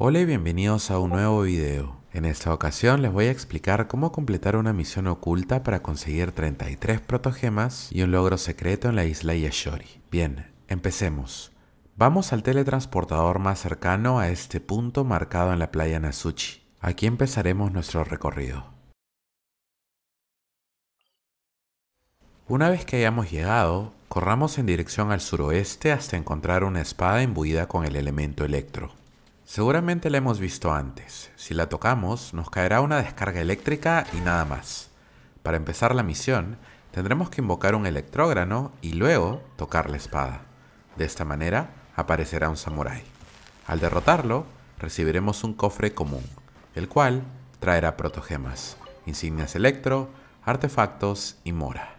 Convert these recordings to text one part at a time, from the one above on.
Hola y bienvenidos a un nuevo video. En esta ocasión les voy a explicar cómo completar una misión oculta para conseguir 33 protogemas y un logro secreto en la isla Yashori. Bien, empecemos. Vamos al teletransportador más cercano a este punto marcado en la playa Natsuchi. Aquí empezaremos nuestro recorrido. Una vez que hayamos llegado, corramos en dirección al suroeste hasta encontrar una espada imbuida con el elemento electro. Seguramente la hemos visto antes. Si la tocamos, nos caerá una descarga eléctrica y nada más. Para empezar la misión, tendremos que invocar un electrógrano y luego tocar la espada. De esta manera, aparecerá un samurái. Al derrotarlo, recibiremos un cofre común, el cual traerá protogemas, insignias electro, artefactos y mora.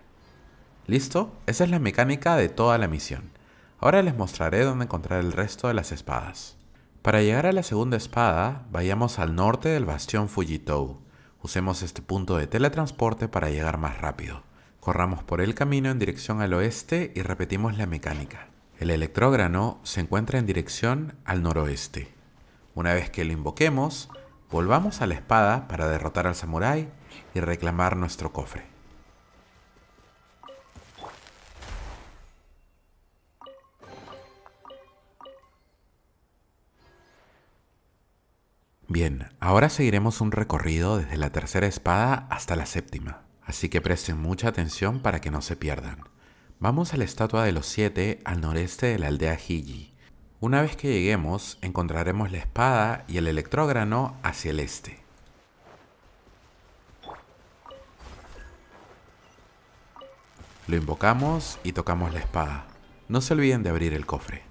¿Listo? Esa es la mecánica de toda la misión. Ahora les mostraré dónde encontrar el resto de las espadas. Para llegar a la segunda espada, vayamos al norte del bastión Fujitou. Usemos este punto de teletransporte para llegar más rápido. Corramos por el camino en dirección al oeste y repetimos la mecánica. El electrógrano se encuentra en dirección al noroeste. Una vez que lo invoquemos, volvamos a la espada para derrotar al samurái y reclamar nuestro cofre. Bien, ahora seguiremos un recorrido desde la tercera espada hasta la séptima, así que presten mucha atención para que no se pierdan. Vamos a la estatua de los siete al noreste de la aldea Hiji. Una vez que lleguemos, encontraremos la espada y el electrógrano hacia el este. Lo invocamos y tocamos la espada. No se olviden de abrir el cofre.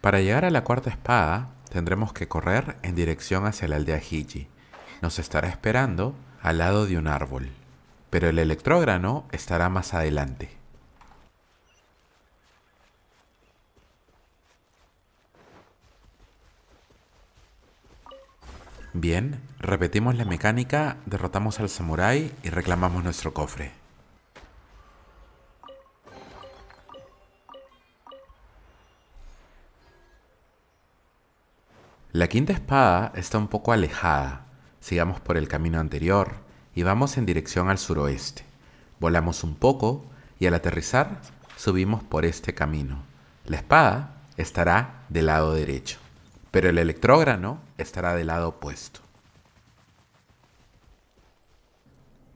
Para llegar a la cuarta espada, tendremos que correr en dirección hacia la aldea Hiji. Nos estará esperando al lado de un árbol, pero el electrógrano estará más adelante. Bien, repetimos la mecánica, derrotamos al samurái y reclamamos nuestro cofre. La quinta espada está un poco alejada. Sigamos por el camino anterior y vamos en dirección al suroeste. Volamos un poco y al aterrizar subimos por este camino. La espada estará del lado derecho, pero el electrógrano estará del lado opuesto.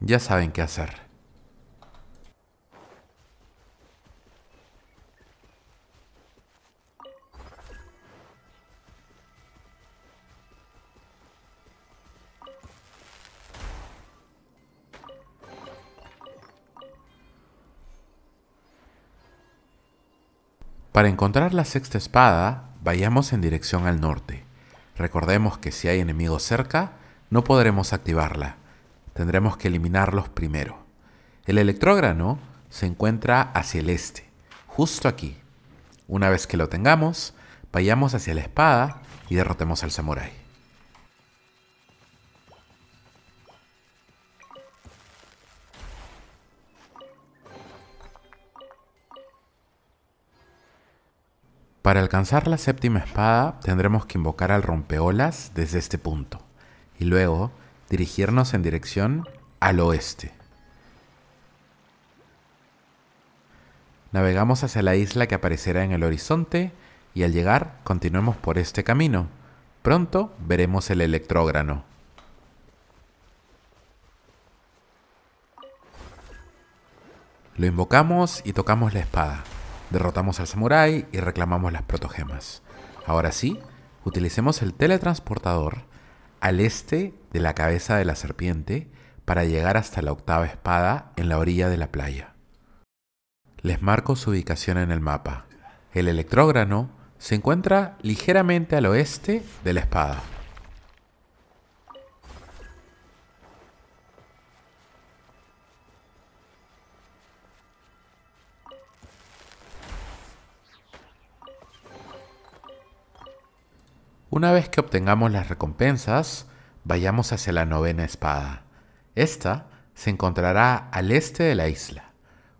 Ya saben qué hacer. Para encontrar la sexta espada, vayamos en dirección al norte. Recordemos que si hay enemigos cerca, no podremos activarla. Tendremos que eliminarlos primero. El electrógrano se encuentra hacia el este, justo aquí. Una vez que lo tengamos, vayamos hacia la espada y derrotemos al samurái. Para alcanzar la séptima espada tendremos que invocar al rompeolas desde este punto y luego dirigirnos en dirección al oeste. Navegamos hacia la isla que aparecerá en el horizonte y al llegar continuemos por este camino. Pronto veremos el electrógrano. Lo invocamos y tocamos la espada. Derrotamos al samurái y reclamamos las protogemas. Ahora sí, utilicemos el teletransportador al este de la cabeza de la serpiente para llegar hasta la octava espada en la orilla de la playa. Les marco su ubicación en el mapa. El electrógrano se encuentra ligeramente al oeste de la espada. Una vez que obtengamos las recompensas, vayamos hacia la novena espada. Esta se encontrará al este de la isla.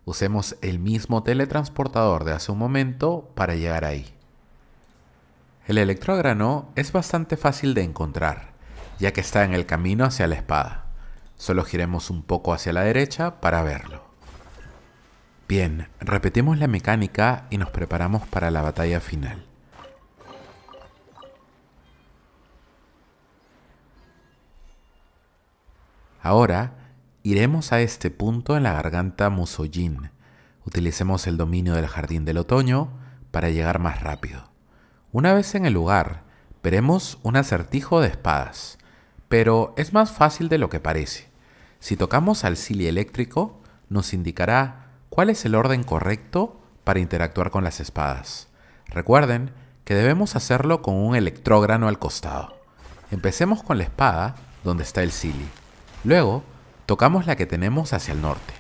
Usemos el mismo teletransportador de hace un momento para llegar ahí. El electrograno es bastante fácil de encontrar, ya que está en el camino hacia la espada. Solo giremos un poco hacia la derecha para verlo. Bien, repetimos la mecánica y nos preparamos para la batalla final. Ahora iremos a este punto en la garganta Musollín. Utilicemos el dominio del jardín del otoño para llegar más rápido. Una vez en el lugar, veremos un acertijo de espadas, pero es más fácil de lo que parece. Si tocamos al Cili eléctrico, nos indicará cuál es el orden correcto para interactuar con las espadas. Recuerden que debemos hacerlo con un electrógrano al costado. Empecemos con la espada donde está el Cili. Luego, tocamos la que tenemos hacia el norte.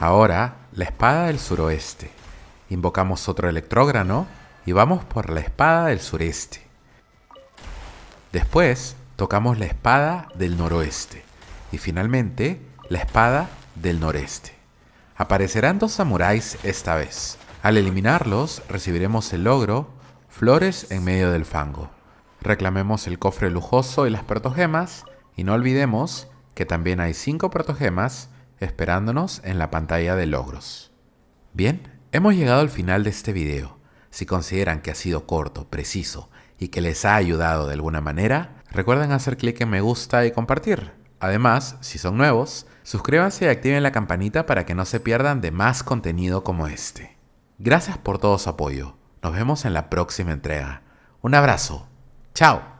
Ahora, la espada del suroeste. Invocamos otro electrógrano y vamos por la espada del sureste. Después, tocamos la espada del noroeste. Y finalmente, la espada del noreste. Aparecerán dos samuráis esta vez. Al eliminarlos, recibiremos el logro Flores en medio del fango. Reclamemos el cofre lujoso y las protogemas y no olvidemos que también hay 5 protogemas esperándonos en la pantalla de logros. Bien, hemos llegado al final de este video. Si consideran que ha sido corto, preciso y que les ha ayudado de alguna manera, recuerden hacer clic en me gusta y compartir. Además, si son nuevos, suscríbanse y activen la campanita para que no se pierdan de más contenido como este. Gracias por todo su apoyo. Nos vemos en la próxima entrega. Un abrazo. Chao.